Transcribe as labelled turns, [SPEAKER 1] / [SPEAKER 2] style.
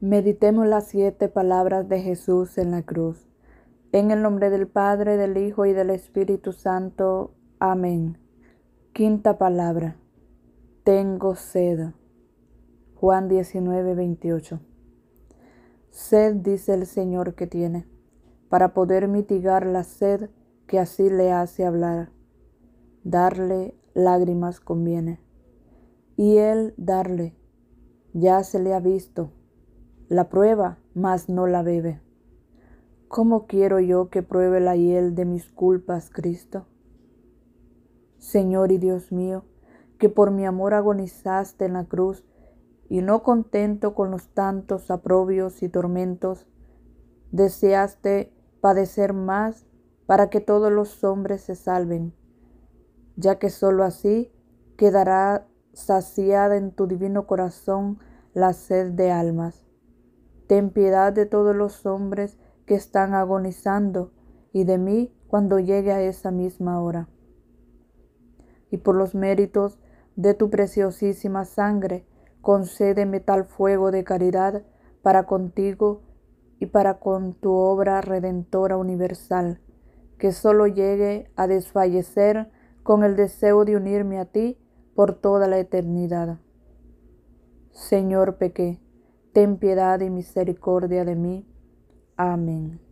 [SPEAKER 1] Meditemos las siete palabras de Jesús en la cruz. En el nombre del Padre, del Hijo y del Espíritu Santo. Amén. Quinta palabra. Tengo sed. Juan 19, 28. Sed, dice el Señor que tiene, para poder mitigar la sed que así le hace hablar. Darle lágrimas conviene. Y él darle, ya se le ha visto la prueba, mas no la bebe. ¿Cómo quiero yo que pruebe la hiel de mis culpas, Cristo? Señor y Dios mío, que por mi amor agonizaste en la cruz, y no contento con los tantos aprobios y tormentos, deseaste padecer más para que todos los hombres se salven, ya que sólo así quedará saciada en tu divino corazón la sed de almas. Ten piedad de todos los hombres que están agonizando y de mí cuando llegue a esa misma hora. Y por los méritos de tu preciosísima sangre, concédeme tal fuego de caridad para contigo y para con tu obra redentora universal, que solo llegue a desfallecer con el deseo de unirme a ti por toda la eternidad. Señor, peque ten piedad y misericordia de mí. Amén.